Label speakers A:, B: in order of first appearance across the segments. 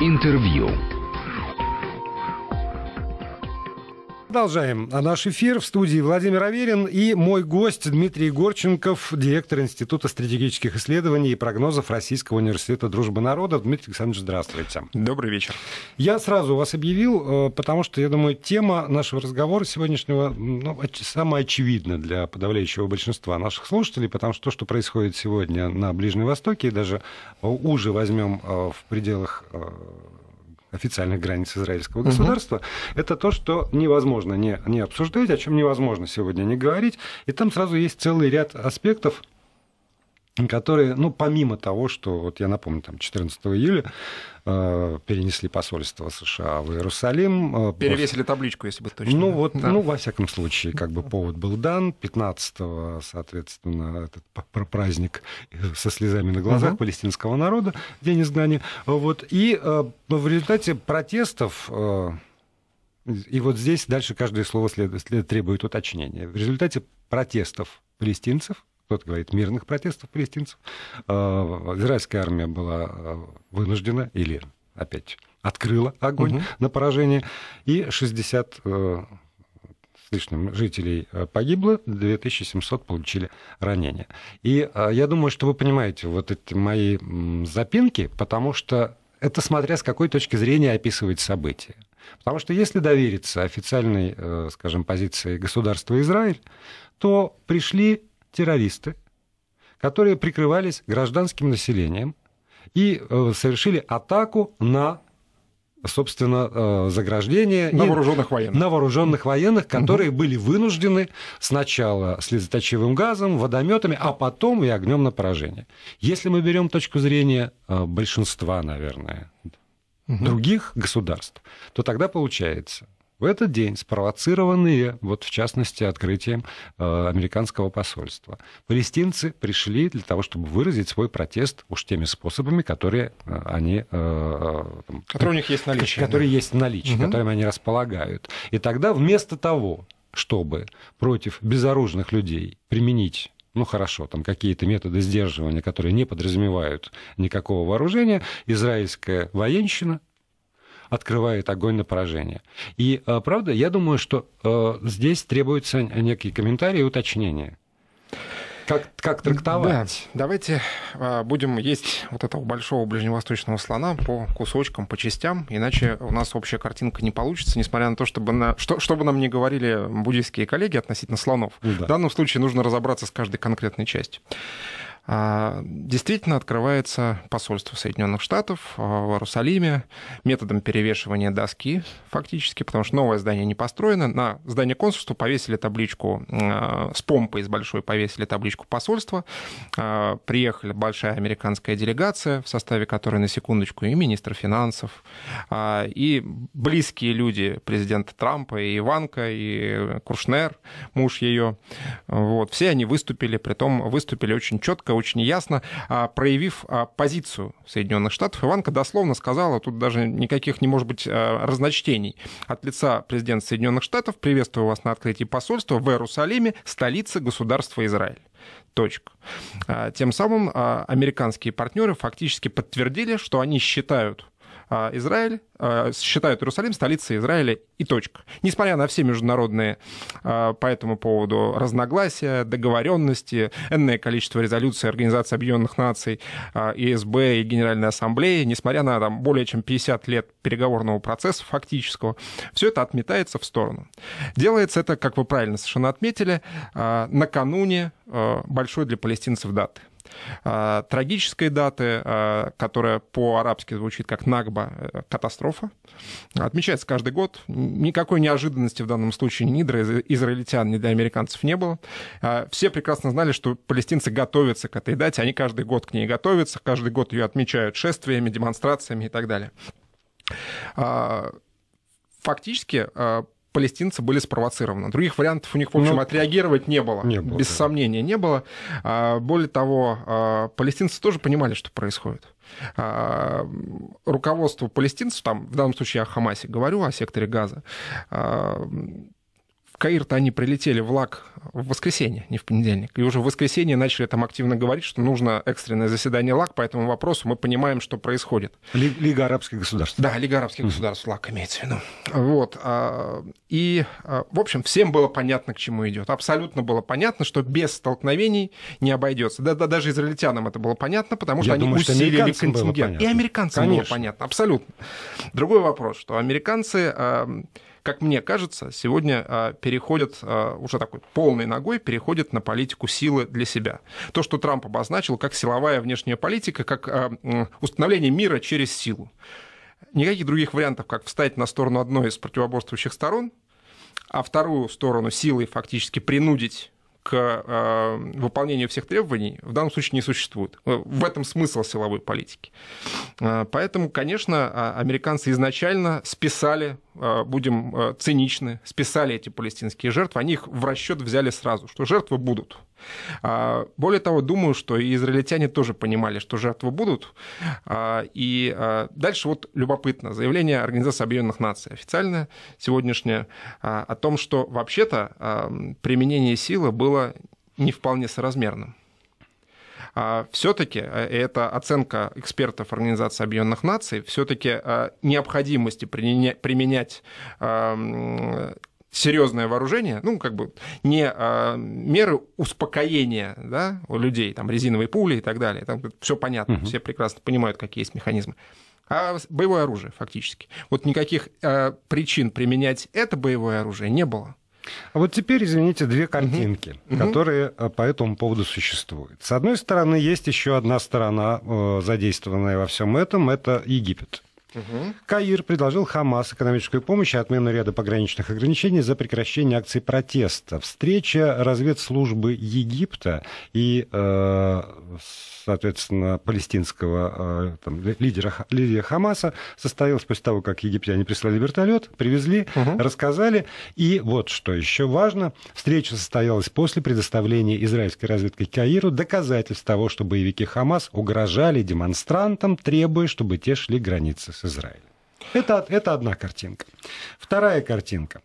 A: Интервью. Продолжаем наш эфир. В студии Владимир Аверин и мой гость Дмитрий Горченков, директор Института стратегических исследований и прогнозов Российского университета дружбы народов. Дмитрий Александрович, здравствуйте. Добрый вечер. Я сразу вас объявил, э, потому что, я думаю, тема нашего разговора сегодняшнего ну, самая очевидна для подавляющего большинства наших слушателей, потому что то, что происходит сегодня на Ближнем Востоке, и даже э, уже возьмем э, в пределах официальных границ израильского угу. государства, это то, что невозможно не, не обсуждать, о чем невозможно сегодня не говорить. И там сразу есть целый ряд аспектов, которые, ну, помимо того, что, вот я напомню, там 14 июля э, перенесли посольство США в Иерусалим. Э, Перевесили просто...
B: табличку, если бы точно. Ну, вот, да. ну,
A: во всяком случае, как бы повод был дан. 15 соответственно, этот праздник со слезами на глазах угу. палестинского народа, День изгнания. Вот, и э, ну, в результате протестов... Э, и вот здесь дальше каждое слово след, след, требует уточнения. В результате протестов палестинцев кто-то говорит, мирных протестов палестинцев. А, израильская армия была а, вынуждена или, опять, открыла огонь угу. на поражение, и 60 э, с лишним жителей э, погибло, 2700 получили ранения. И а, я думаю, что вы понимаете вот эти мои запинки, потому что это смотря с какой точки зрения описывать события. Потому что если довериться официальной, э, скажем, позиции государства Израиль, то пришли террористы, которые прикрывались гражданским населением и э, совершили атаку на собственно, э, заграждение. На вооруженных военных. На вооруженных военных, которые угу. были вынуждены сначала слезоточивым газом, водометами, а потом и огнем на поражение. Если мы берем точку зрения э, большинства, наверное, угу. других государств, то тогда получается, в этот день, спровоцированные, вот в частности, открытием э, американского посольства, палестинцы пришли для того, чтобы выразить свой протест уж теми способами, которые э, они... Э, э которые у них есть наличие, Которые да. есть наличие, угу. которыми они располагают. И тогда вместо того, чтобы против безоружных людей применить ну хорошо, там какие-то методы сдерживания, которые не подразумевают никакого вооружения, израильская военщина открывает огонь на поражение. И, э, правда, я думаю, что э, здесь требуется некий комментарий и уточнение.
B: Как, как трактовать? Да, давайте а, будем есть вот этого большого ближневосточного слона по кусочкам, по частям, иначе у нас общая картинка не получится, несмотря на то, чтобы на, что, чтобы нам не говорили буддийские коллеги относительно слонов. Ну да. В данном случае нужно разобраться с каждой конкретной частью. А, действительно открывается посольство Соединенных Штатов а, в Иерусалиме методом перевешивания доски фактически, потому что новое здание не построено. На здание консульства повесили табличку а, с помпой из большой, повесили табличку посольства. приехали большая американская делегация, в составе которой, на секундочку, и министр финансов, и близкие люди президента Трампа, и Иванка, и Крушнер муж ее. Вот. Все они выступили, притом выступили очень четко, очень ясно, а, проявив а, позицию Соединенных Штатов. Иванка дословно сказала, тут даже никаких не может быть а, разночтений. От лица президента Соединенных Штатов приветствую вас на открытии посольства в Иерусалиме, столице государства Израиль. Точка. Тем самым американские партнеры фактически подтвердили, что они считают а, Израиль а, считают Иерусалим столицей Израиля и точка. Несмотря на все международные а, по этому поводу разногласия, договоренности, энное количество резолюций Организации Объединенных Наций, ИСБ и Генеральной Ассамблеи, несмотря на там, более чем 50 лет переговорного процесса фактического, все это отметается в сторону. Делается это, как вы правильно совершенно отметили, накануне большой для палестинцев даты – а, Трагической даты, а, которая по-арабски звучит как нагба, э, катастрофа, отмечается каждый год. Никакой неожиданности в данном случае ни для израильтян, ни для американцев не было. А, все прекрасно знали, что палестинцы готовятся к этой дате, они каждый год к ней готовятся, каждый год ее отмечают шествиями, демонстрациями и так далее фактически палестинцы были спровоцированы. Других вариантов у них, в общем, Но... Ну, отреагировать не было. Не было без да. сомнения, не было. А, более того, а, палестинцы тоже понимали, что происходит. А, руководство палестинцев, там в данном случае я о Хамасе говорю, о секторе Газа, Каир-то они прилетели в ЛАК в воскресенье, не в понедельник. И уже в воскресенье начали там активно говорить, что нужно экстренное заседание ЛАК по этому вопросу. Мы понимаем, что происходит. Лига арабских государств. Да, Лига арабских государств, ЛАК имеется в виду. Вот. А, и, а, в общем, всем было понятно, к чему идет. Абсолютно было понятно, что без столкновений не обойдется. Да, да, даже израильтянам это было понятно, потому что Я они думаю, усилили что контингент. И американцам Конечно. было понятно, абсолютно. Другой вопрос, что американцы а, как мне кажется, сегодня а, переходит а, уже такой полной ногой, переходит на политику силы для себя. То, что Трамп обозначил как силовая внешняя политика, как а, установление мира через силу. Никаких других вариантов, как встать на сторону одной из противоборствующих сторон, а вторую сторону силой фактически принудить к а, выполнению всех требований в данном случае не существует. В этом смысл силовой политики. А, поэтому, конечно, а, американцы изначально списали, будем циничны, списали эти палестинские жертвы. Они их в расчет взяли сразу, что жертвы будут. А, более того, думаю, что и израильтяне тоже понимали, что жертвы будут. А, и а, дальше вот любопытно. Заявление Организации Объединенных Наций официальное, сегодняшнее, о том, что вообще-то применение силы было не вполне соразмерным. Все-таки, э, это оценка экспертов Организации Объединенных Наций, все-таки необходимости применять серьезное вооружение, ну, как бы не а, меры успокоения да, у людей, там, резиновые пули и так далее. Там все понятно, угу. все прекрасно понимают, какие есть механизмы. А боевое оружие, фактически. Вот никаких а, причин применять это боевое оружие не было.
A: А вот теперь, извините, две картинки, угу. которые а, по этому поводу существуют. С одной стороны, есть еще одна сторона, э, задействованная во всем этом, это Египет. Угу. Каир предложил Хамас экономическую помощь и отмену ряда пограничных ограничений за прекращение акций протеста. Встреча разведслужбы Египта и, э, соответственно, палестинского э, там, лидера, лидера Хамаса состоялась после того, как египтяне прислали вертолет, привезли, угу. рассказали. И вот что еще важно, встреча состоялась после предоставления израильской разведки Каиру доказательств того, что боевики Хамас угрожали демонстрантам, требуя, чтобы те шли границы с с Израилем. Это, это одна картинка. Вторая картинка,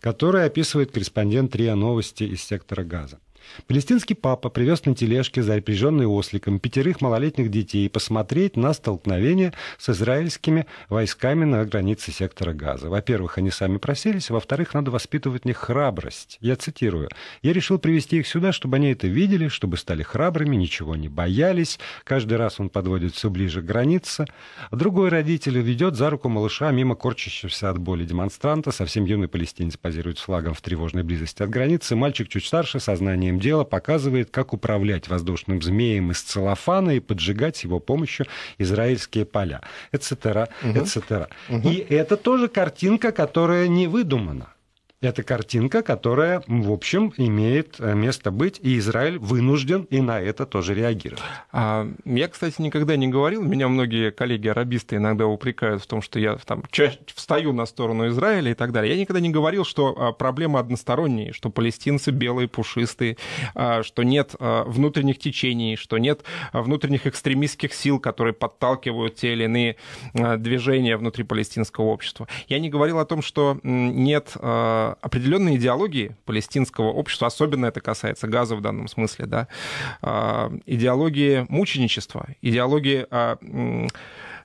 A: которую описывает корреспондент РИА Новости из сектора газа. Палестинский папа привез на тележке, запряженный осликом, пятерых малолетних детей посмотреть на столкновение с израильскими войсками на границе сектора Газа. Во-первых, они сами просились, во-вторых, надо воспитывать в них храбрость. Я цитирую. «Я решил привести их сюда, чтобы они это видели, чтобы стали храбрыми, ничего не боялись. Каждый раз он подводит все ближе к границе. А другой родитель ведет за руку малыша мимо корчащегося от боли демонстранта. Совсем юный палестинец позирует с флагом в тревожной близости от границы. Мальчик чуть старше, сознание сознанием дела показывает, как управлять воздушным змеем из целлофана и поджигать его помощью израильские поля, etc., угу. etc. Угу. И это тоже картинка, которая не выдумана. Это картинка, которая, в общем, имеет э, место быть, и Израиль вынужден и на это тоже реагировать.
B: А, я, кстати, никогда не говорил, меня многие коллеги-арабисты иногда упрекают в том, что я там встаю на сторону Израиля и так далее. Я никогда не говорил, что а, проблема односторонняя, что палестинцы белые, пушистые, а, что нет внутренних течений, что нет внутренних экстремистских сил, которые подталкивают те или иные движения внутри палестинского общества. Я не говорил о том, что нет определенные идеологии палестинского общества, особенно это касается газа в данном смысле, да, а, идеологии мученичества, идеологии а,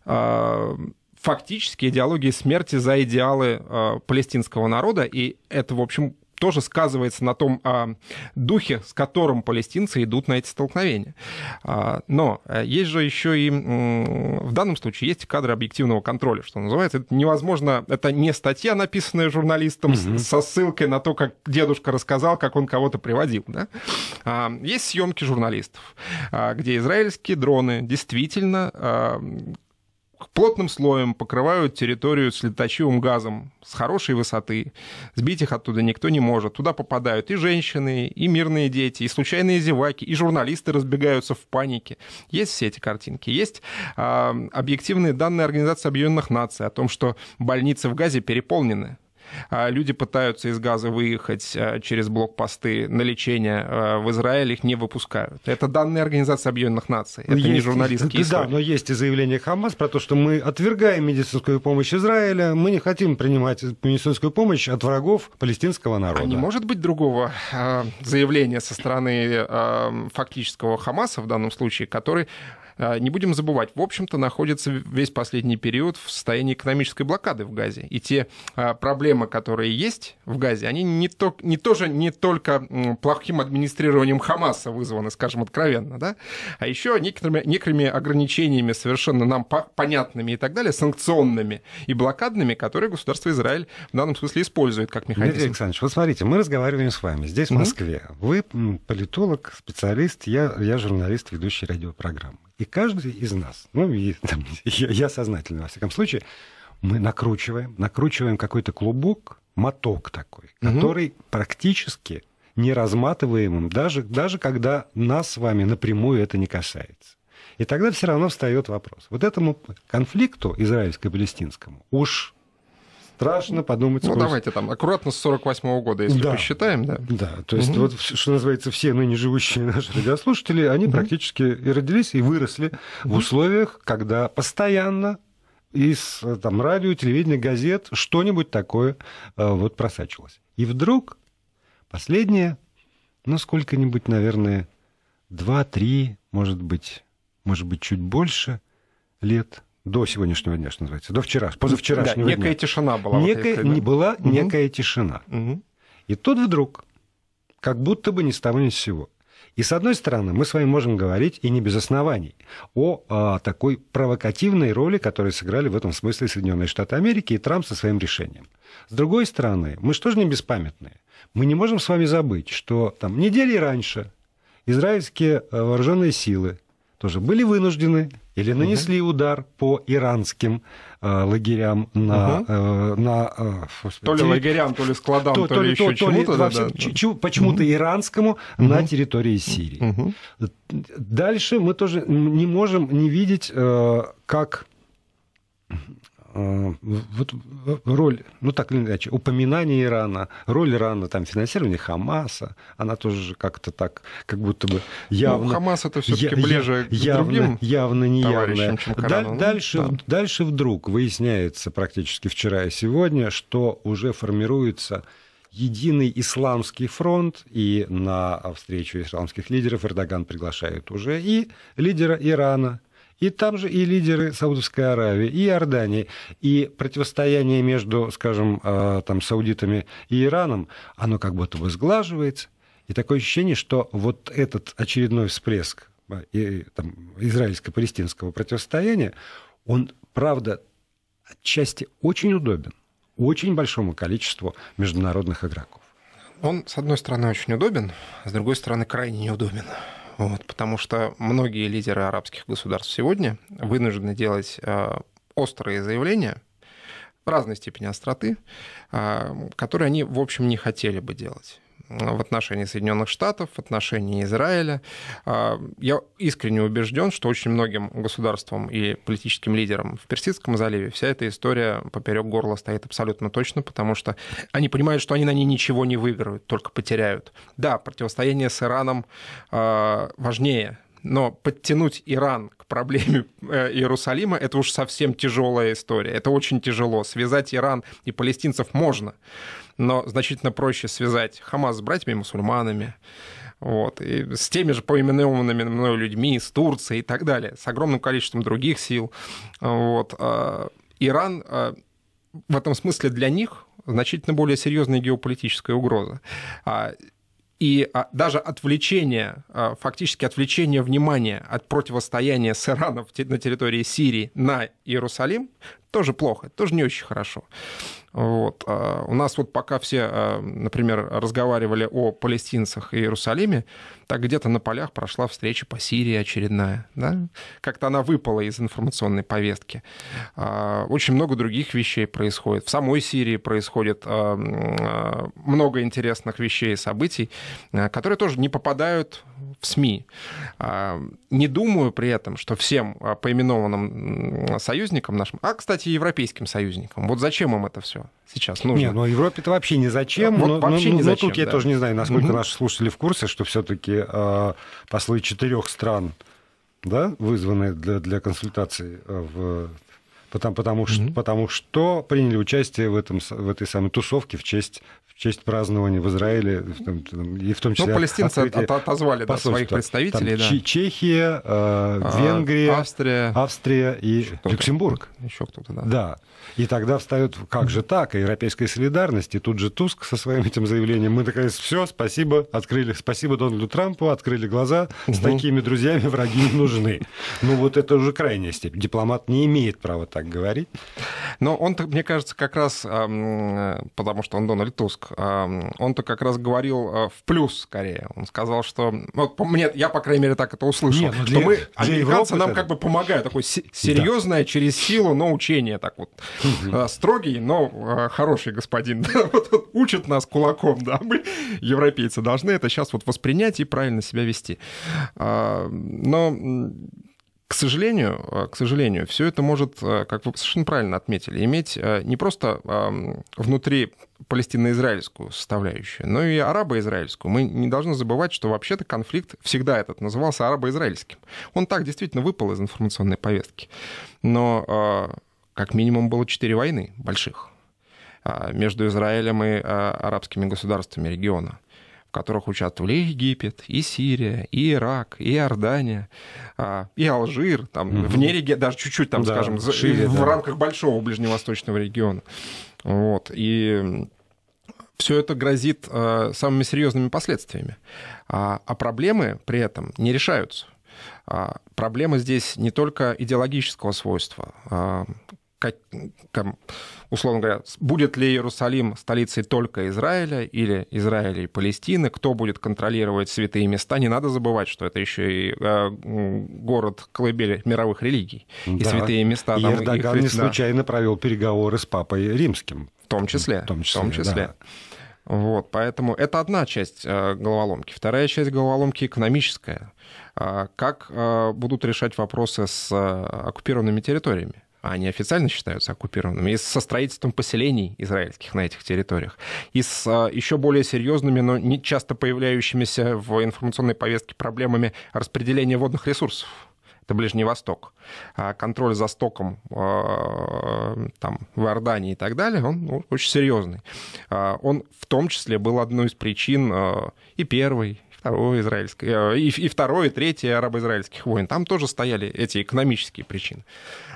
B: а, фактически идеологии смерти за идеалы палестинского народа, и это, в общем, тоже сказывается на том а, духе, с которым палестинцы идут на эти столкновения. А, но э, есть же еще и в данном случае есть кадры объективного контроля, что называется. Это невозможно, это не статья, написанная журналистом угу. со ссылкой на то, как дедушка рассказал, как он кого-то приводил. Да? А, есть съемки журналистов, а, где израильские дроны действительно а, плотным слоем покрывают территорию с летачивым газом с хорошей высоты. Сбить их оттуда никто не может. Туда попадают и женщины, и мирные дети, и случайные зеваки, и журналисты разбегаются в панике. Есть все эти картинки. Есть э, объективные данные Организации Объединенных Наций о том, что больницы в Газе переполнены. А люди пытаются из Газа выехать а, через блокпосты на лечение а, в Израиль, их не выпускают. Это данные Организации Объединенных Наций, ну, это есть, не журналистские Да, но есть и заявление Хамас про то, что мы
A: отвергаем медицинскую помощь Израиля, мы не хотим принимать медицинскую помощь от врагов палестинского народа. А не
B: может быть другого заявления со стороны фактического Хамаса в данном случае, который а, не будем забывать, в общем-то, находится весь последний период в состоянии экономической блокады в Газе. И те а, проблемы, которые есть в Газе, они не, то, не, тоже, не только плохим администрированием Хамаса вызваны, скажем откровенно, да, а еще некоторыми, некоторыми ограничениями, совершенно нам понятными и так далее, санкционными и блокадными, которые государство Израиль в данном смысле использует как механизм. Дмитрий
A: Александрович, вот смотрите, мы разговариваем с вами здесь, в Москве. Угу. Вы политолог, специалист, я, я журналист, ведущий радиопрограммы. И каждый из нас, ну, и, там, я, я сознательно, во всяком случае, мы накручиваем, накручиваем какой-то клубок, моток такой, угу. который практически неразматываемым, даже, даже когда нас с вами напрямую это не касается. И тогда все равно встает вопрос. Вот этому конфликту израильско-палестинскому уж Страшно ну, подумать. Ну, скорость.
B: давайте там аккуратно с 48 -го года, если да.
A: посчитаем, да? Да, то есть угу. вот, что называется, все ныне живущие наши радиослушатели, они угу. практически и родились, и выросли угу. в условиях, когда постоянно из э, там, радио, телевидения, газет что-нибудь такое э, вот просачивалось. И вдруг последнее, ну, сколько-нибудь, наверное, 2-3, может быть, может быть, чуть больше лет – до сегодняшнего дня, что называется, до вчера, позавчерашнего да, дня. Некая тишина была. Некая, вот этой, да? Была угу. некая тишина. Угу. И тут вдруг, как будто бы не с того ни с сего. И с одной стороны, мы с вами можем говорить, и не без оснований, о, о а, такой провокативной роли, которую сыграли в этом смысле Соединенные Штаты Америки и Трамп со своим решением. С другой стороны, мы же тоже не беспамятные. Мы не можем с вами забыть, что там недели раньше израильские э, вооруженные силы тоже были вынуждены или нанесли угу. удар по иранским э, лагерям на, угу. э, на э, то ли терри...
B: лагерям, то ли складам, то, то, то ли еще чему-то, да, да. почему-то угу.
A: иранскому угу. на территории Сирии. Угу. Дальше мы тоже не можем не видеть, э, как Э, вот роль, ну так или иначе, упоминание Ирана, роль Ирана, там, финансирование Хамаса, она тоже как-то так, как будто бы явно... Ну, Хамас это все-таки я, ближе я, к явно, другим явно не явно. Даль, ну, дальше, да. дальше вдруг выясняется практически вчера и сегодня, что уже формируется единый исламский фронт, и на встречу исламских лидеров Эрдоган приглашает уже и лидера Ирана, и там же и лидеры Саудовской Аравии, и Иордании. И противостояние между, скажем, а, там, саудитами и Ираном, оно как будто бы сглаживается. И такое ощущение, что вот этот очередной всплеск а, и, там, израильско-палестинского противостояния, он, правда, отчасти очень удобен очень большому количеству международных
B: игроков. Он, с одной стороны, очень удобен, с другой стороны, крайне неудобен. Вот, потому что многие лидеры арабских государств сегодня вынуждены делать э, острые заявления разной степени остроты, э, которые они, в общем, не хотели бы делать в отношении Соединенных Штатов, в отношении Израиля. А, я искренне убежден, что очень многим государствам и политическим лидерам в Персидском заливе вся эта история поперек горла стоит абсолютно точно, потому что они понимают, что они на ней ничего не выиграют, только потеряют. Да, противостояние с Ираном а, важнее, но подтянуть Иран к проблеме э, Иерусалима это уж совсем тяжелая история. Это очень тяжело. Связать Иран и палестинцев можно но значительно проще связать Хамас с братьями-мусульманами, вот, и с теми же поименованными мною людьми, с Турцией и так далее, с огромным количеством других сил. Вот. А, Иран а, в этом смысле для них значительно более серьезная геополитическая угроза. А, и даже отвлечение, фактически отвлечение внимания от противостояния с Ираном на территории Сирии на Иерусалим тоже плохо, тоже не очень хорошо. Вот. А, у нас вот пока все, а, например, разговаривали о палестинцах и Иерусалиме, так где-то на полях прошла встреча по Сирии очередная. Да? Как-то она выпала из информационной повестки. А, очень много других вещей происходит. В самой Сирии происходит а, а, много интересных вещей и событий, которые тоже не попадают в СМИ. Не думаю при этом, что всем поименованным союзникам нашим, а, кстати, европейским союзникам, вот зачем им это все сейчас нужно? Нет, ну
A: Европе-то вообще не зачем. Вот но, вообще но, не но зачем, тут да. я тоже не знаю, насколько угу. наши слушатели в курсе, что все-таки а, послы четырех стран, да, вызваны для, для консультации а, в потому, потому, mm-hmm. что, потому что приняли участие в, этом, в этой самой тусовке в честь в честь празднования в Израиле, в том, и в том ну, числе... Ну, палестинцы от, отозвали да, своих представителей. Там, да. Чехия, э, а, Венгрия, Австрия, Австрия и еще Люксембург. Еще кто-то, да. Да. И тогда встают как же так, европейская солидарность, и тут же Туск со своим этим заявлением. Мы, наконец, все, спасибо, открыли, спасибо Дональду Трампу, открыли глаза, угу. с такими друзьями враги не нужны. Ну, вот это уже крайняя степень. Дипломат не имеет права так
B: говорить. Но он-то, мне кажется, как раз, потому что он Дональд Туск, он-то как раз говорил э, в плюс скорее. Он сказал, что... Вот, мне, я, по крайней мере, так это услышал. Нет, ну для, что мы, для американцы Европы нам это... как бы помогают. Такое серьезное да. через силу, но учение. Так вот. Э, строгий, но э, хороший господин. Вот он учит нас кулаком, да. Мы, европейцы, должны это сейчас вот воспринять и правильно себя вести. А, но к сожалению, э, к сожалению, все это может, э, как вы совершенно правильно отметили, иметь э, не просто внутри палестино-израильскую составляющую, но и арабо-израильскую. Мы не должны забывать, что вообще-то конфликт всегда этот назывался арабо-израильским. Он так действительно выпал из информационной повестки. Но как минимум было четыре войны больших а, между Израилем и арабскими государствами региона которых участвовали и Египет, и Сирия, и Ирак, и Иордания, а, и Алжир, там, угу. вне региона, даже чуть-чуть, там, да, скажем, шире, в да. рамках большого ближневосточного региона. Вот, и все это грозит а, самыми серьезными последствиями. А, а, проблемы при этом не решаются. А, проблемы здесь не только идеологического свойства как, там, условно говоря, будет ли Иерусалим столицей только Израиля или Израиля и Палестины, кто будет контролировать святые места. Не надо забывать, что это еще и э, город колыбели мировых религий. И святые места. И там, Эрдоган их, не да. провел переговоры с папой римским. В том числе. В том числе. В том числе. Да. Вот, поэтому это одна часть э, головоломки. Вторая часть головоломки экономическая. Э, как э, будут решать вопросы с оккупированными территориями? они официально считаются оккупированными, и со строительством поселений израильских на этих территориях, и с а, еще более серьезными, но не часто появляющимися в информационной повестке проблемами распределения водных ресурсов это Ближний Восток. А контроль за стоком а, там, в Иордании и так далее, он ну, очень серьезный. Он в том числе был одной из причин и первой, Второй израильского, э, и, и второе, и третий арабо-израильских войн. Там тоже стояли эти экономические причины.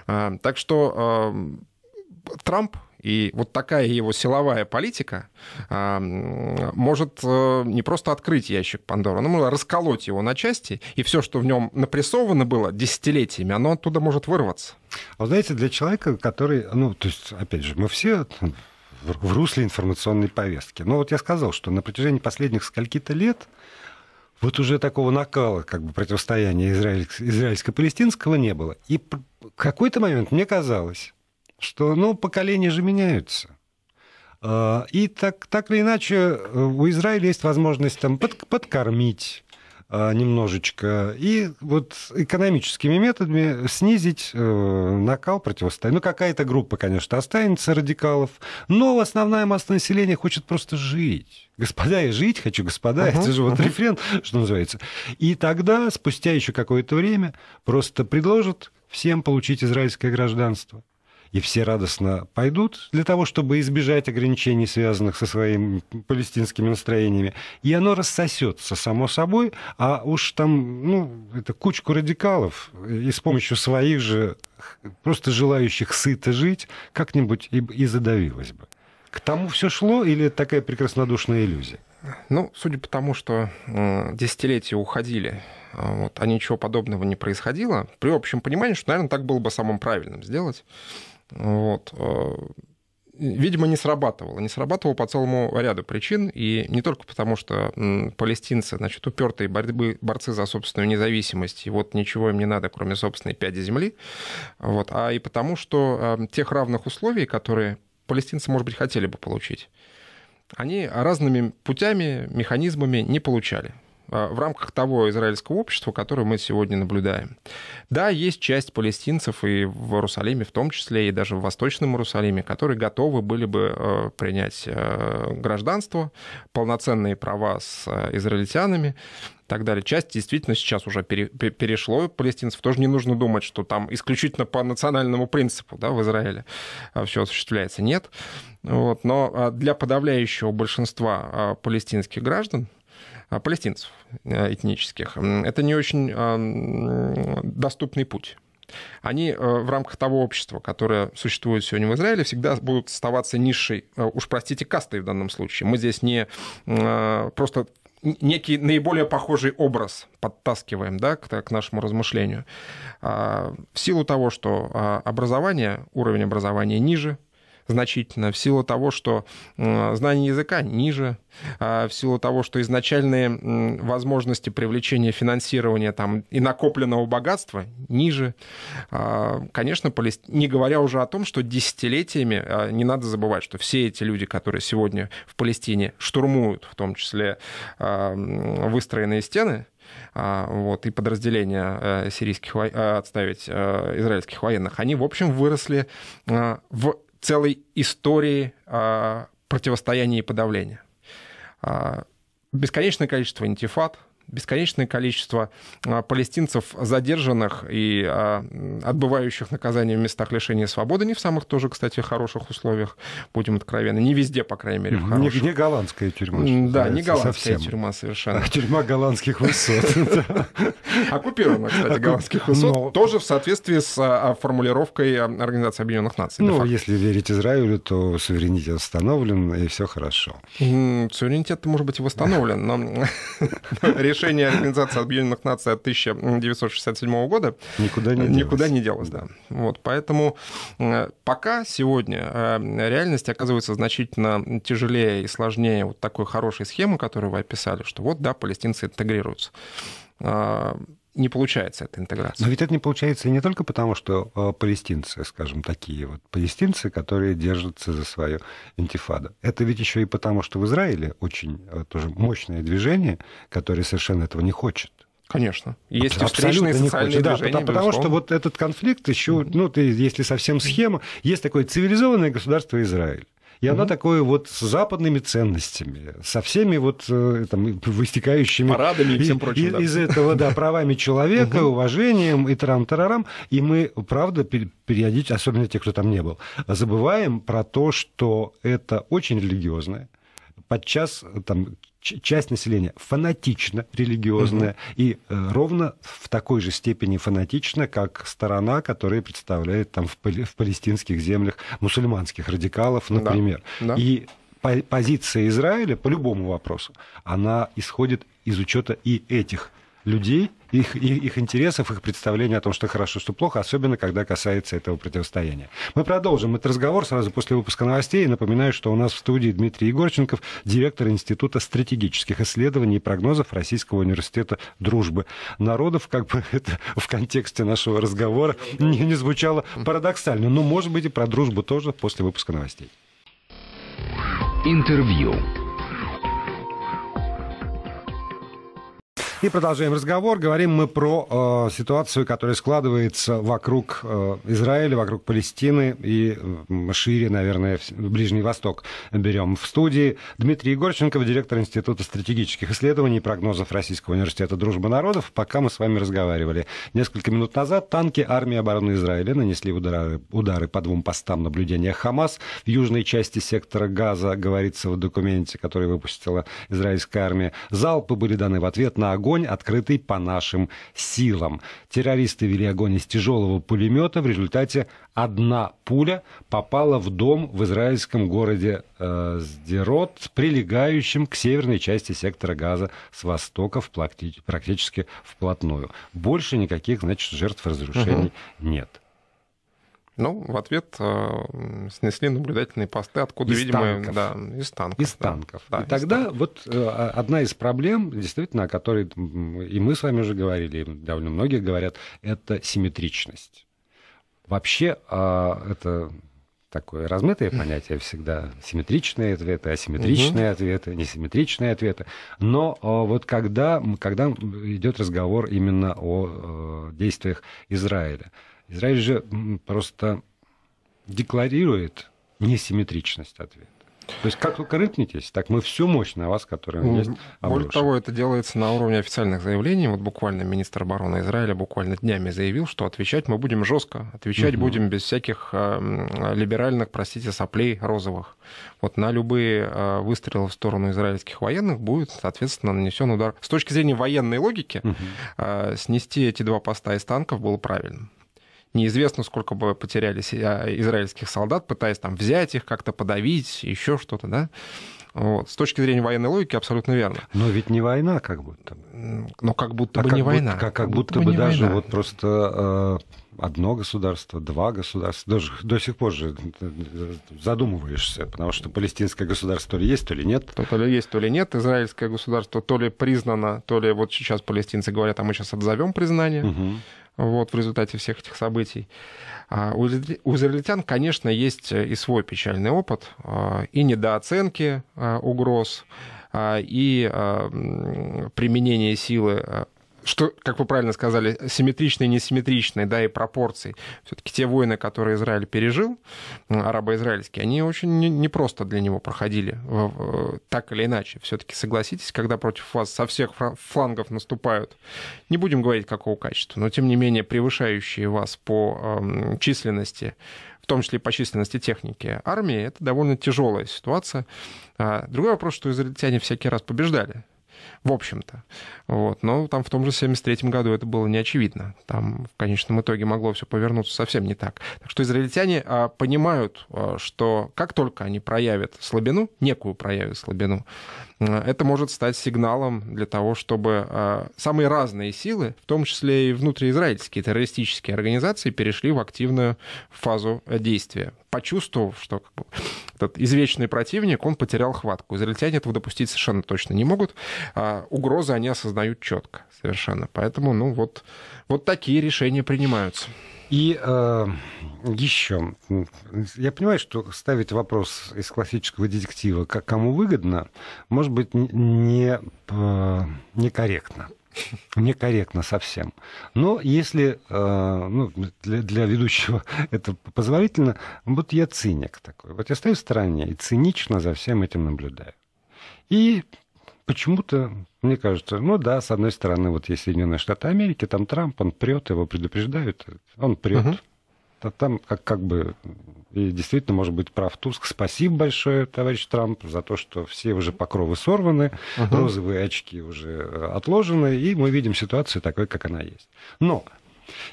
B: А, так что э, Трамп и вот такая его силовая политика а, может а, не просто открыть ящик Пандоры, но может расколоть его на части, и все, что в нем напрессовано было десятилетиями, оно оттуда может вырваться. А вы знаете, для человека,
A: который, ну, то есть, опять же, мы все в русле информационной повестки. Но вот я сказал, что на протяжении последних скольки-то лет вот уже такого накала как бы, противостояния израиль, израильско-палестинского не было. И в какой-то момент мне казалось, что ну, поколения же меняются. А, и так, так или иначе э, у Израиля есть возможность там, под, подкормить, а, немножечко, и вот экономическими методами снизить э, накал противостояния. Ну, какая-то группа, конечно, останется радикалов, но основная масса населения хочет просто жить. Господа, я жить хочу, господа, uh-huh, это же вот рефрен, что называется. И тогда, спустя еще какое-то время, просто предложат всем получить израильское гражданство и все радостно пойдут для того, чтобы избежать ограничений, связанных со своими палестинскими настроениями, и оно рассосется само собой, а уж там, ну, это кучку радикалов, э, и с помощью своих же, просто желающих сыто жить, как-нибудь и, и задавилось бы. К тому все шло или такая прекраснодушная
B: иллюзия? Ну, судя по тому, что э, десятилетия уходили, э, вот, а ничего подобного не происходило, при общем понимании, что, наверное, так было бы самым правильным сделать. Вот. Э, видимо, не срабатывало. Не срабатывало по целому ряду причин. И не только потому, что палестинцы, значит, упертые борьбы, борцы за собственную независимость, и вот ничего им не надо, кроме собственной пяди земли, вот, а и потому, что э, тех равных условий, которые палестинцы, может быть, хотели бы получить, они разными путями, механизмами не получали. Э, в рамках того израильского общества, которое мы сегодня наблюдаем. Да, есть часть палестинцев и в Иерусалиме в том числе, и даже в Восточном Иерусалиме, которые готовы были бы э, принять э, гражданство, полноценные права с израильтянами, и так далее. Часть действительно сейчас уже пере, перешло палестинцев. Тоже не нужно думать, что там исключительно по национальному принципу да, в Израиле все осуществляется. Нет. Вот. Но для подавляющего большинства палестинских граждан а, палестинцев э, этнических. Это не очень а, доступный путь они э, в рамках того общества, которое существует сегодня в Израиле, всегда будут оставаться низшей, э, уж простите, кастой в данном случае. Мы здесь не просто некий наиболее похожий образ подтаскиваем да, к, к нашему размышлению. А, в силу того, что образование, уровень образования ниже, значительно в силу того, что знание языка ниже, а, в силу того, что изначальные возможности привлечения финансирования там, и накопленного богатства ниже. А, конечно, Палест... не говоря уже о том, что десятилетиями а, не надо забывать, что все эти люди, которые сегодня в Палестине штурмуют, в том числе выстроенные стены, вот, и подразделения сирийских, отставить израильских военных, они, в общем, выросли в целой истории а, противостояния и подавления. А, бесконечное количество интифат – бесконечное количество а, палестинцев задержанных и а, отбывающих наказание в местах лишения свободы, не в самых тоже, кстати, хороших условиях, будем откровенны, не везде, по крайней мере, в хороших. Не, не голландская тюрьма. Да, не голландская совсем. тюрьма совершенно. А
A: тюрьма голландских высот.
B: Оккупирована, кстати, голландских высот, тоже в соответствии с а, формулировкой Организации Объединенных Наций.
A: Ну, если верить Израилю, то суверенитет восстановлен, и все хорошо.
B: Суверенитет может быть и восстановлен, но решение решение Организации Объединенных Наций от 1967 года никуда не никуда не делось, да. Вот, поэтому э, пока сегодня э, реальность оказывается значительно тяжелее и сложнее вот такой хорошей схемы, которую вы описали, что вот да, палестинцы интегрируются. А, не получается эта интеграция. Но
A: ведь это не получается не только потому, что э, палестинцы, скажем, такие вот палестинцы, которые держатся за свою интифаду. Это ведь еще и потому, что в Израиле очень э, тоже мощное движение, которое совершенно этого не хочет. Конечно.
B: Есть встречные социальные не хочет, да, потому, потому что
A: вот этот конфликт еще, ну, ты, если совсем схема, есть такое цивилизованное государство Израиль. И она такое вот с западными ценностями, со всеми вот э, там выстекающими... Парадами и всем прочим, да. Из этого, да, правами человека, уважением и тарам-тарарам. И мы, правда, периодически, особенно те, кто там не был, забываем про то, что это очень религиозное, подчас э, там часть населения фанатично религиозная угу. и э, ровно в такой же степени фанатична, как сторона, которая представляет там в, в палестинских землях мусульманских радикалов, например. Да. Да. И по позиция Израиля по любому вопросу, она исходит из учета и этих людей, их, их, их интересов, их представления о том, что хорошо, что плохо, особенно когда касается этого противостояния. Мы продолжим этот разговор сразу после выпуска новостей. Напоминаю, что у нас в студии Дмитрий Егорченков, директор Института стратегических исследований и прогнозов Российского университета дружбы народов. Как бы это в контексте нашего разговора не, не звучало парадоксально, но, может быть, и про дружбу тоже после выпуска новостей. Интервью. И продолжаем разговор. Говорим мы про э, ситуацию, которая складывается вокруг э, Израиля, вокруг Палестины и э, шире, наверное, в, Ближний Восток берем. В студии Дмитрий Егорченков, директор Института стратегических исследований и прогнозов Российского университета Дружбы народов. Пока мы с вами разговаривали. Несколько минут назад танки армии обороны Израиля нанесли удары, удары по двум постам наблюдения Хамас в южной части сектора Газа, говорится в документе, который выпустила израильская армия. Залпы были даны в ответ на огонь огонь, открытый по нашим силам. Террористы вели огонь из тяжелого пулемета. В результате одна пуля попала в дом в израильском городе э, Сдерот, прилегающем к северной части сектора газа с востока в практически вплотную. Больше никаких, значит,
B: жертв разрушений угу. нет. Ну, в ответ э, снесли наблюдательные посты, откуда, из видимо, танков. Да, из танков. Из да. танков. Да, и из тогда
A: танков. вот э, одна из проблем, действительно, о которой и мы с вами уже говорили, и довольно многие говорят, это симметричность. Вообще, э, это такое размытое понятие всегда. Симметричные ответы, асимметричные угу. ответы, несимметричные ответы. Но э, вот когда, когда идет разговор именно о э, действиях Израиля, Израиль же просто декларирует несимметричность ответа. То есть как только рыпнетесь, так мы всю мощь на
B: вас, которая есть, обрушим. Более того, это делается на уровне официальных заявлений. Вот буквально министр обороны Израиля буквально днями заявил, что отвечать мы будем жестко, отвечать угу. будем без всяких э, либеральных, простите, соплей розовых. Вот на любые э, выстрелы в сторону израильских военных будет, соответственно, нанесен удар. С точки зрения военной логики, угу. э, снести эти два поста из танков было правильным. Неизвестно, сколько бы потерялись а, израильских солдат, пытаясь там взять их, как-то подавить, еще что-то, да? Вот. С точки зрения военной логики абсолютно верно. Но ведь не война, как будто. Но как будто а бы как не война. Как, как будто, будто бы, бы даже война. вот
A: просто а, одно государство, два государства. Даже до сих пор
B: же задумываешься, потому что палестинское
A: государство то ли есть, то
B: ли нет. То, то ли есть, то ли нет. Израильское государство то ли признано, то ли вот сейчас палестинцы говорят, а мы сейчас отзовем признание. Угу вот, в результате всех этих событий. А у израильтян, конечно, есть и свой печальный опыт, а, и недооценки а, угроз, и применение силы что, как вы правильно сказали, симметричные, несимметричные, да, и пропорции. Все-таки те войны, которые Израиль пережил, э, арабо-израильские, они очень непросто для него проходили, так или иначе. Все-таки согласитесь, когда против вас со всех флангов наступают, не будем говорить какого качества, но тем не менее превышающие вас по эм, численности, в том числе и по численности техники армии, это довольно тяжелая ситуация. А, другой вопрос, что израильтяне всякий раз побеждали в общем-то. Вот. Но там в том же 73 м году это было не очевидно. Там в конечном итоге могло все повернуться совсем не так. Так что израильтяне а, понимают, а, что как только они проявят слабину, некую проявят слабину, Э, это может стать сигналом для того, чтобы э, самые разные силы, в том числе и внутриизраильские террористические организации, перешли в активную фазу э, действия почувствовав, что как бы, этот извечный противник, он потерял хватку. Израильтяне этого допустить совершенно точно не могут. А, угрозы они осознают четко совершенно. Поэтому, ну, вот, вот такие решения принимаются. И э, еще,
A: я понимаю, что ставить вопрос из классического детектива, как кому выгодно, может быть не, э, некорректно. Некорректно совсем. Но если э, ну, для, для ведущего это позволительно, вот я циник такой. Вот я стою в стороне и цинично за всем этим наблюдаю. И почему-то, мне кажется, ну да, с одной стороны, вот есть Соединенные Штаты Америки, там Трамп, он прет, его предупреждают, он прет. Угу. там как, как бы и действительно может быть прав Туск. Спасибо большое, товарищ Трамп, за то, что все уже покровы сорваны, угу. розовые очки уже э, отложены, и мы видим ситуацию такой, как она есть. Но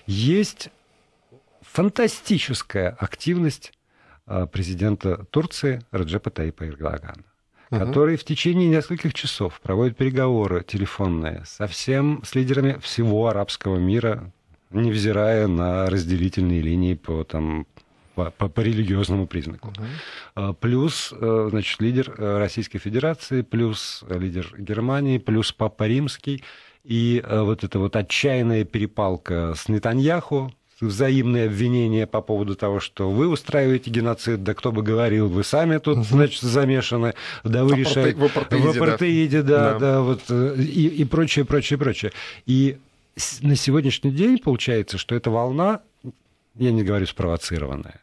A: есть фантастическая активность э, президента Турции Раджепа Таипа Эрдогана угу. который в течение нескольких часов проводит переговоры телефонные совсем с лидерами всего арабского мира, невзирая на разделительные линии по там по, по, по религиозному признаку. Uh-huh. Плюс, э, значит, лидер э, Российской Федерации, плюс лидер Германии, плюс Папа Римский. И э, вот эта вот отчаянная перепалка с Нетаньяху, взаимные обвинения по поводу того, что вы устраиваете геноцид, да кто бы говорил, вы сами тут, угу. значит, замешаны, да вы а решаете... В апартеиде, в да. да, да, вот, э, и, и прочее, прочее, прочее. И на сегодняшний день получается, что эта волна, я не говорю спровоцированная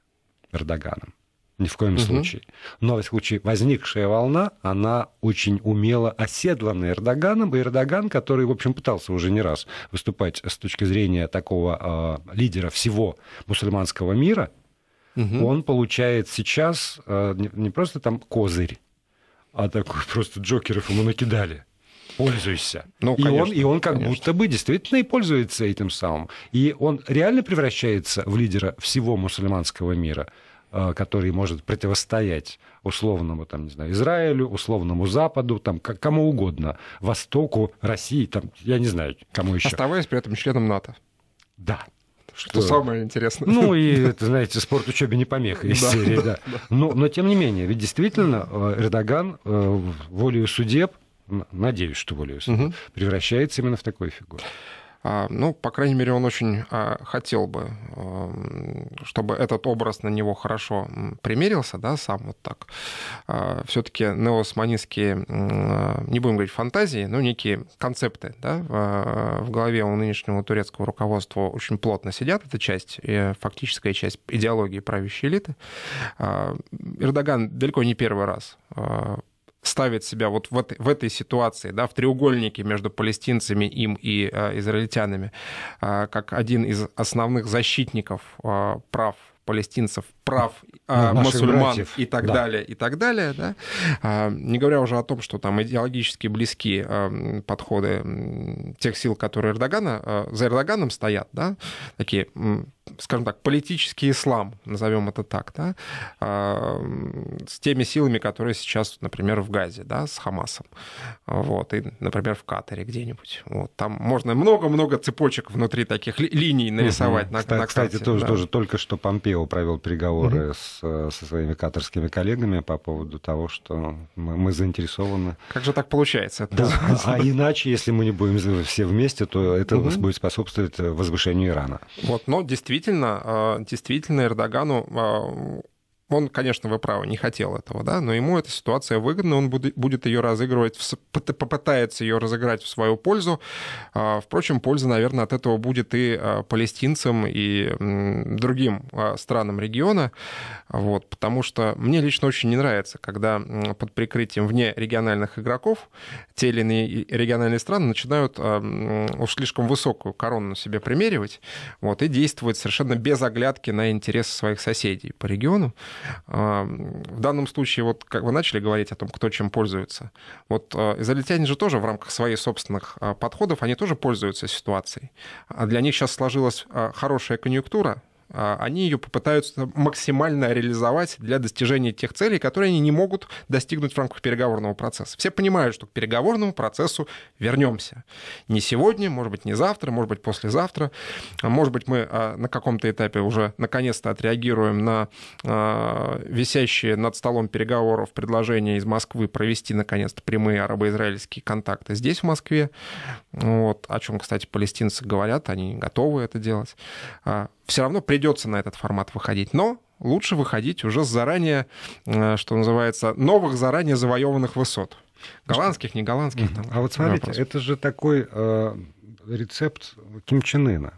A: Эрдоганом, ни в коем угу. случае. Но, в случае, возникшая волна, она очень умело оседлана Эрдоганом, и Эрдоган, который, в общем, пытался уже не раз выступать с точки зрения такого э, лидера всего мусульманского мира, угу. он получает сейчас э, не, не просто там козырь, а такой просто джокеров ему накидали пользуйся. Ну, конечно, и, он, и он как конечно. будто бы действительно и пользуется этим самым. И он реально превращается в лидера всего мусульманского мира. Э, который может противостоять условному там, не знаю, Израилю, условному Западу, там, кому угодно, Востоку, России, там, я не знаю, кому еще. Оставаясь при этом членом НАТО. Да.
B: Что, что самое интересное. Ну, и, это,
A: знаете, спорт учебе не помеха из серии, да. Но, но, тем не менее, ведь действительно э, Эрдоган э, волею судеб,
B: надеюсь, что волею судеб, превращается именно в такую фигуру. А, ну, по крайней мере, он очень а, хотел бы, эм, чтобы этот образ на него хорошо примерился, да, сам вот так. А, Все-таки неосманистские, не будем говорить фантазии, но некие концепты, да, в голове у нынешнего турецкого руководства очень плотно сидят. эта часть, э, фактическая часть идеологии правящей элиты. Эрдоган далеко не первый раз ставит себя вот в, в этой ситуации, да, в треугольнике между палестинцами, им и э, израильтянами, э, как один из основных защитников э, прав палестинцев, прав а, мусульман братьев. и так да. далее, и так далее. Да? А, не говоря уже о том, что там идеологически близки а, подходы тех сил, которые Эрдогана, а, за Эрдоганом стоят, да? такие, скажем так, политический ислам, назовем это так, да? а, с теми силами, которые сейчас, например, в Газе, да, с Хамасом, вот, и, например, в Катаре где-нибудь. Вот, там можно много-много цепочек внутри таких ли, линий нарисовать угу. на, кстати, на карте. Кстати, тоже, да. тоже
A: только что Помпео Гумилева провел переговоры mm с, со своими катарскими коллегами по поводу того, что мы, мы заинтересованы.
B: Как же так получается? Да. А, а
A: иначе, если мы не будем все вместе, то это mm-hmm. будет способствовать э, возвышению Ирана.
B: Вот, но действительно, а, действительно Эрдогану а, он, конечно, вы правы, не хотел этого, да, но ему эта ситуация выгодна, он будет ее разыгрывать, попытается ее разыграть в свою пользу. А, впрочем, польза, наверное, от этого будет и а, палестинцам, и другим а, странам региона, вот, потому что мне лично очень не нравится, когда под прикрытием вне региональных игроков те или иные региональные страны начинают уж слишком высокую корону на себя примеривать, вот, и действовать совершенно без оглядки на интересы своих соседей по региону. А, в данном случае, вот как вы начали говорить о том, кто чем пользуется, вот а, израильтяне же тоже в рамках своих собственных а, подходов, они тоже пользуются ситуацией. Для них сейчас сложилась хорошая конъюнктура, а, они ее попытаются максимально реализовать для достижения тех целей, которые они не могут достигнуть в рамках переговорного процесса. Все понимают, что к переговорному процессу вернемся. Не сегодня, может быть, не завтра, может быть, послезавтра. А, может быть, мы а, на каком-то этапе уже наконец-то отреагируем на висящие над столом переговоров предложения из Москвы провести наконец-то прямые арабо-израильские контакты здесь, в Москве. Вот, о чем, кстати, палестинцы говорят, они готовы это делать все равно придется на этот формат выходить. Но лучше выходить уже с заранее, э, что называется, новых заранее завоеванных высот. Голландских, не голландских. Там, а вот смотрите, вопрос.
A: это же такой э, рецепт Ким Чен Ына.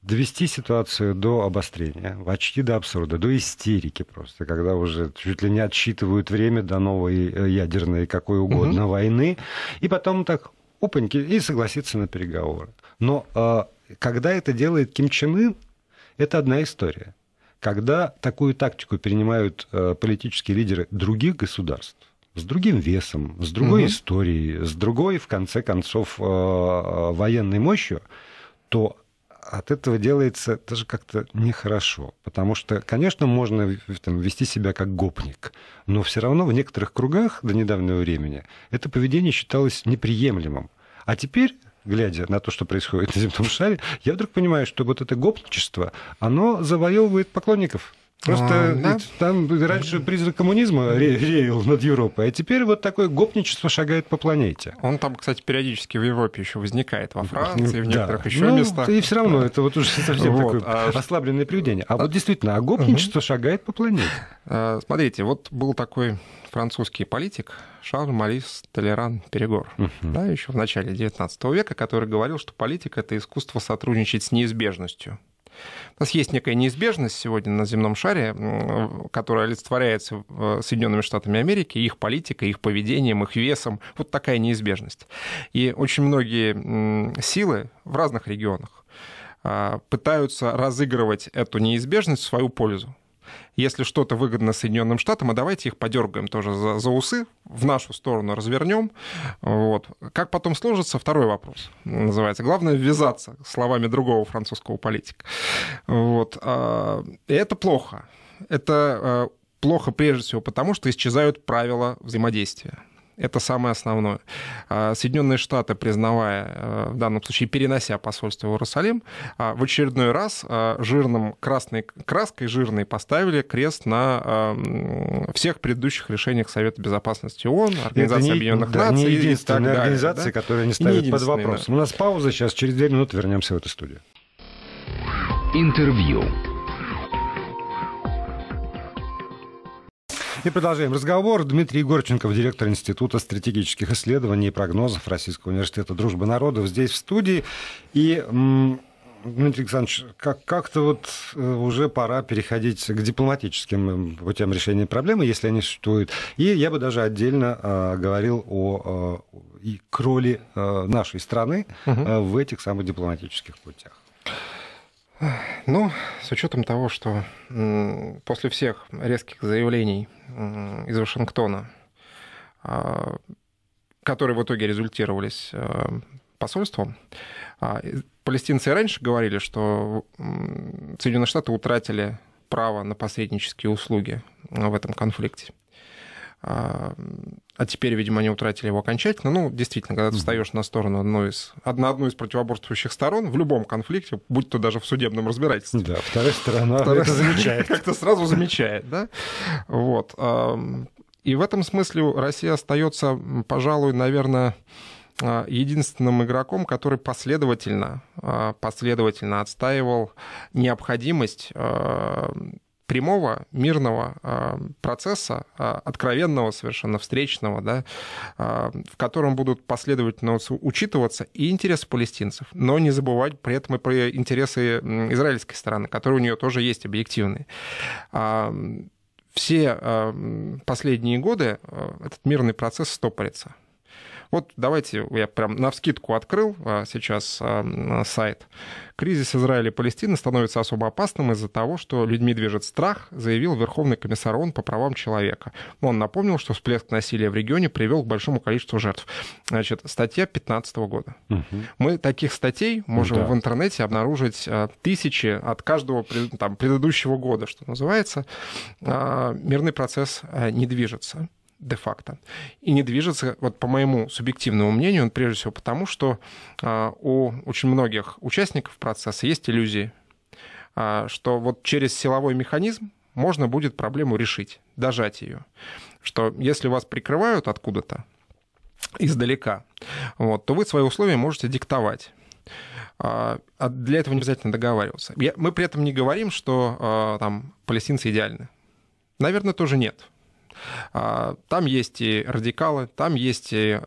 A: Довести ситуацию до обострения, почти до абсурда, до истерики просто, когда уже чуть ли не отсчитывают время до новой э, ядерной какой угодно угу. войны, и потом так опаньки и согласиться на переговоры. Но э, когда это делает Ким Чен Ын, это одна история. Когда такую тактику перенимают э, политические лидеры других государств, с другим весом, с другой угу. историей, с другой, в конце концов, э, э, военной мощью, то от этого делается даже как-то нехорошо. Потому что, конечно, можно там, вести себя как гопник, но все равно в некоторых кругах до недавнего времени это поведение считалось неприемлемым. А теперь глядя на то, что происходит на земном шаре, я вдруг понимаю, что вот это гопничество, оно завоевывает поклонников. Просто а, да? там раньше призрак коммунизма ре- реял над Европой, а теперь вот такое гопничество шагает по планете.
B: Он там, кстати, периодически в Европе еще возникает, во Франции, в некоторых да. еще ну, местах. И все равно
A: это вот уже совсем вот. такое а...
B: ослабленное привидение. А, а вот действительно, а гопничество угу. шагает по планете. Э, смотрите, вот был такой французский политик Шарль Малис Толеран Перегор, угу. да, еще в начале 19 века, который говорил, что политика это искусство сотрудничать с неизбежностью. У нас есть некая неизбежность сегодня на земном шаре, которая олицетворяется э, Соединенными Штатами Америки, их политикой, их поведением, их весом. Вот такая неизбежность. И очень многие силы в разных регионах а, пытаются разыгрывать эту неизбежность в свою пользу если что-то выгодно Соединенным Штатам, а давайте их подергаем тоже за, за усы, в нашу сторону развернем. Вот. Как потом сложится, второй вопрос называется. Главное ввязаться словами другого французского политика. Вот. А, и это плохо. Это э, плохо прежде всего потому, что исчезают правила взаимодействия это самое основное. А Соединенные Штаты, признавая, э, в данном случае перенося посольство в Иерусалим, а в очередной раз а, жирным красной, краской жирной поставили крест на всех предыдущих решениях Совета Безопасности ООН, Организации Объединенных да, Наций. Не единственная и далее, организация, да? которая не ставит не под вопрос. Да.
A: У нас пауза, сейчас через две минуты вернемся в эту студию. Интервью. И продолжаем разговор. Дмитрий Егорченков, директор Института стратегических исследований и прогнозов Российского университета Дружбы народов, здесь в студии. И Дмитрий Александрович, как- как-то вот э, уже пора переходить к дипломатическим путям эм, решения проблемы, если они существуют. И я бы даже отдельно э, говорил о э, и к роли э, нашей страны э, в этих самых дипломатических путях.
B: Ну, с учетом того, что после всех резких заявлений из Вашингтона, а, которые в итоге результировались а, посольством, а, палестинцы раньше говорили, что Соединенные Штаты утратили право на посреднические услуги в этом конфликте. А, а теперь, видимо, они утратили его окончательно. Ну, действительно, когда ты встаешь на сторону одной из, на одной из противоборствующих сторон в любом конфликте, будь то даже в судебном разбирательстве. Да, вторая сторона вторая это замечает. Как-то сразу замечает, да? Вот. И в этом смысле Россия остается, пожалуй, наверное, а, единственным игроком, который последовательно, а, последовательно отстаивал необходимость прямого мирного а, процесса, а, откровенного совершенно, встречного, да, а, в котором будут последовательно учитываться и интересы палестинцев, но не забывать при этом и про интересы израильской стороны, которые у нее тоже есть объективные все последние годы этот мирный процесс стопорится. Вот давайте, я прям на навскидку открыл а, сейчас а, сайт. Кризис Израиля и Палестины становится особо опасным из-за того, что людьми движет страх, заявил Верховный комиссар ООН по правам человека. Ну, он напомнил, что всплеск насилия в регионе привел к большому количеству жертв. Значит, статья 2015 года. Угу. Мы таких статей можем да. в интернете обнаружить а, тысячи от каждого там, предыдущего года, что называется. Мирный процесс не движется де-факто. И не движется, вот по моему субъективному мнению, он прежде всего потому, что а, у очень многих участников процесса есть иллюзии, а, что вот через силовой механизм можно будет проблему решить, дожать ее. Что если вас прикрывают откуда-то, издалека, вот, то вы свои условия можете диктовать. А, а для этого не обязательно договариваться. Я, мы при этом не говорим, что а, там палестинцы идеальны. Наверное, тоже нет. А, там есть и радикалы, там есть и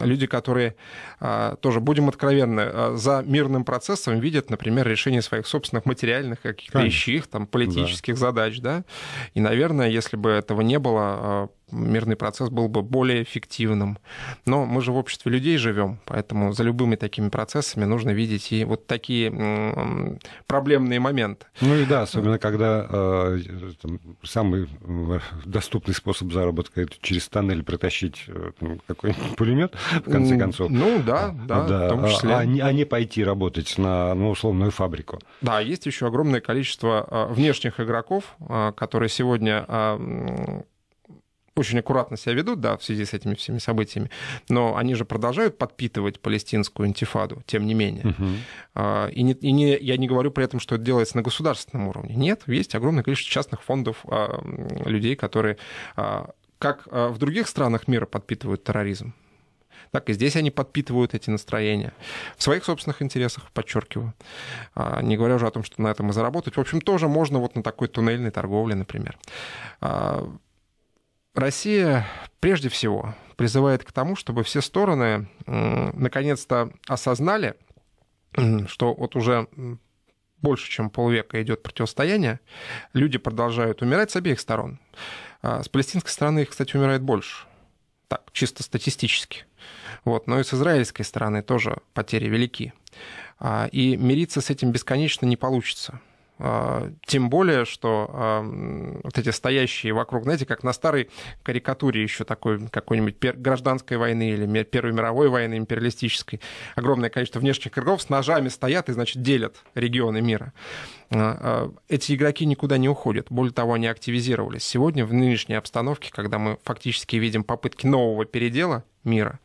B: люди, которые а, тоже, будем откровенны, а, за мирным процессом видят, например, решение своих собственных материальных каких-то вещих, там, политических да. задач, да. И, наверное, если бы этого не было, мирный процесс был бы более эффективным. Но мы же в обществе людей живем, поэтому за любыми такими процессами нужно видеть и вот такие проблемные моменты.
A: Ну и да, особенно когда э, там, самый э, доступный способ заработка это через тоннель протащить э, какой-нибудь пулемет, в конце концов. Ну да, а, да, да. в том а, числе. А, не, а не пойти работать на ну, условную фабрику.
B: Да, есть еще огромное количество внешних игроков, которые сегодня очень аккуратно себя ведут, да, в связи с этими всеми событиями, но они же продолжают подпитывать палестинскую интифаду, тем не менее. Угу. И, не, и не, я не говорю при этом, что это делается на государственном уровне. Нет, есть огромное количество частных фондов а, людей, которые, а, как в других странах мира, подпитывают терроризм. Так и здесь они подпитывают эти настроения. В своих собственных интересах, подчеркиваю. Не говоря уже о том, что на этом и заработать. В общем, тоже можно вот на такой туннельной торговле, например. Россия прежде всего призывает к тому, чтобы все стороны наконец-то осознали, что вот уже больше, чем полвека идет противостояние, люди продолжают умирать с обеих сторон. А, с палестинской стороны их, кстати, умирает больше. Так, чисто статистически. Вот. Но и с израильской стороны тоже потери велики. А, и мириться с этим бесконечно не получится. А, тем более, что а, вот эти стоящие вокруг, знаете, как на старой карикатуре еще такой какой-нибудь гражданской войны или Первой мировой войны империалистической, огромное количество внешних игроков с ножами стоят и, значит, делят регионы мира. А, эти игроки никуда не уходят. Более того, они активизировались. Сегодня в нынешней обстановке, когда мы фактически видим попытки нового передела мира,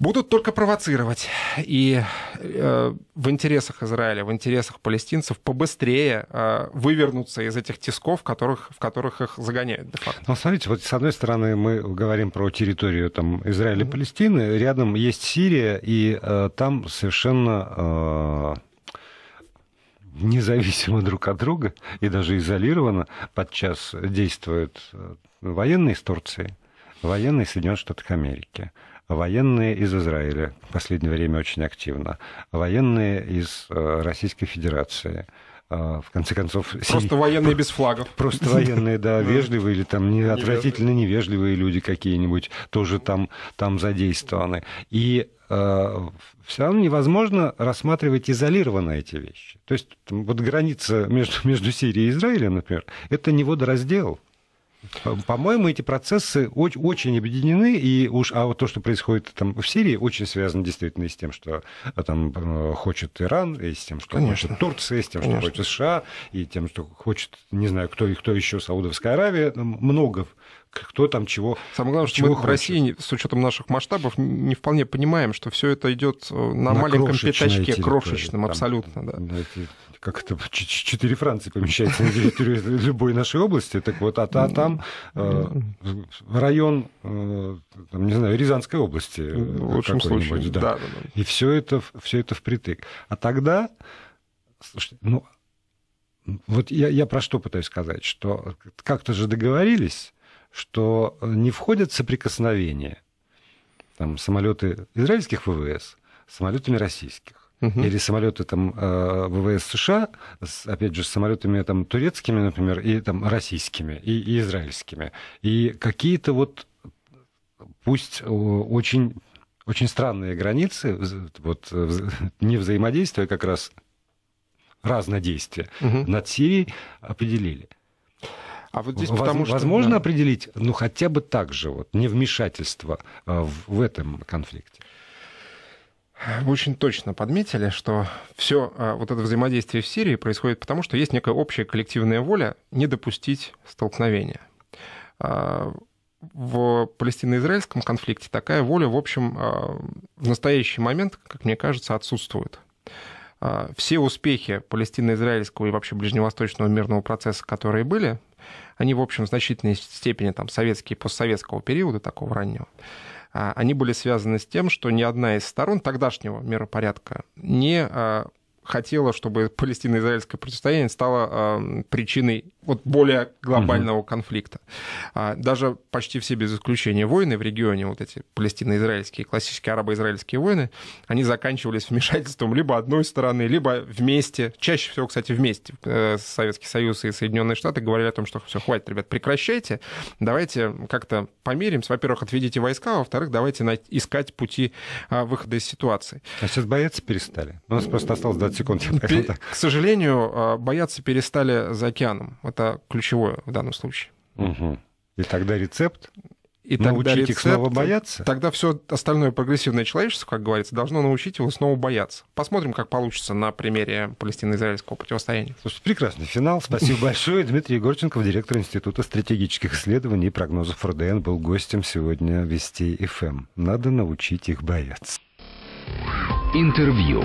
B: будут только провоцировать. И э, в интересах Израиля, в интересах палестинцев побыстрее э, вывернуться из этих тисков, которых, в которых их загоняют.
A: Ну, смотрите, вот с одной стороны мы говорим про территорию там, Израиля и Палестины, рядом есть Сирия, и э, там совершенно... Э независимо друг от друга и даже изолированно подчас действуют э, военные из Турции, военные Соединенных Штатов Америки военные из Израиля, в последнее время очень активно, военные из э, Российской Федерации, э, в конце концов... Просто сери...
B: военные без флагов. Просто военные, да, вежливые
A: или там отвратительно невежливые люди какие-нибудь тоже там, там задействованы. И э, все равно невозможно рассматривать изолированно эти вещи. То есть вот граница между, между Сирией и Израилем, например, это не водораздел. Э, по-моему, эти процессы очень объединены, и уж, а вот то, что происходит там в Сирии, очень связано действительно и с тем, что э, там э, хочет Иран, и с тем, что Конечно. хочет Турция, и с тем, что хочет США, и тем, что хочет, не знаю, кто, кто еще, Саудовская Аравия, много кто там чего. Самое главное, что мы хочет. в России,
B: с учетом наших масштабов, не вполне понимаем, что все это идет э, на, на маленьком пятачке, крошечном, там, абсолютно.
A: Да. Как это четыре Франции помещается на территории любой нашей области. Так вот, а, а там э, район, э, там, не знаю, Рязанской области. Э, в лучшем случае. Да. да, да. И все это, все это впритык. А тогда, слушайте, ну, вот я, я про что пытаюсь сказать, что как-то же договорились что э, не входят в соприкосновение там, самолеты израильских ВВС с самолетами российских. Угу. Или самолеты там, э, ВВС США, с, опять же, с самолетами там, турецкими, например, и там, российскими, и, и израильскими. И какие-то вот, пусть очень, очень странные границы вот, не взаимодействия, а как раз разнодействия угу. над Сирией определили.
B: А вот здесь потому Возможно да.
A: определить, ну, хотя бы так же, вот, невмешательство
B: э, в, в этом конфликте? очень точно подметили, что все э, вот это взаимодействие в Сирии происходит потому, что есть некая общая коллективная воля не допустить столкновения. Э, в палестино-израильском конфликте такая воля, в общем, э, в настоящий момент, как мне кажется, отсутствует. А, все успехи палестино-израильского и вообще ближневосточного мирного процесса, которые были, они, в общем, в значительной степени там, советские и постсоветского периода, такого раннего, а, они были связаны с тем, что ни одна из сторон тогдашнего миропорядка не а, хотела, чтобы палестино-израильское противостояние стало э, причиной вот более глобального угу. конфликта. А, даже почти все без исключения войны в регионе, вот эти палестино-израильские, классические арабо-израильские войны, они заканчивались вмешательством либо одной стороны, либо вместе. Чаще всего, кстати, вместе. Э, Советский Союз и Соединенные Штаты говорили о том, что все, хватит, ребят, прекращайте, давайте как-то помиримся. Во-первых, отведите войска, во-вторых, давайте искать пути а, выхода из ситуации. А сейчас бояться перестали? У нас просто осталось 20 секунд. К сожалению, а, бояться перестали за океаном. Это ключевое в данном случае.
A: И тогда рецепт? И научить тогда рецепт, их снова бояться?
B: Тогда все остальное прогрессивное человечество, как говорится, должно научить его снова бояться. Посмотрим, как получится на примере палестино-израильского противостояния. Слушайте, прекрасный финал. Спасибо
A: большое. Дмитрий Егорченков, директор Института стратегических исследований и прогнозов РДН, был гостем сегодня Вести ФМ. Эм. Надо научить их бояться. Интервью.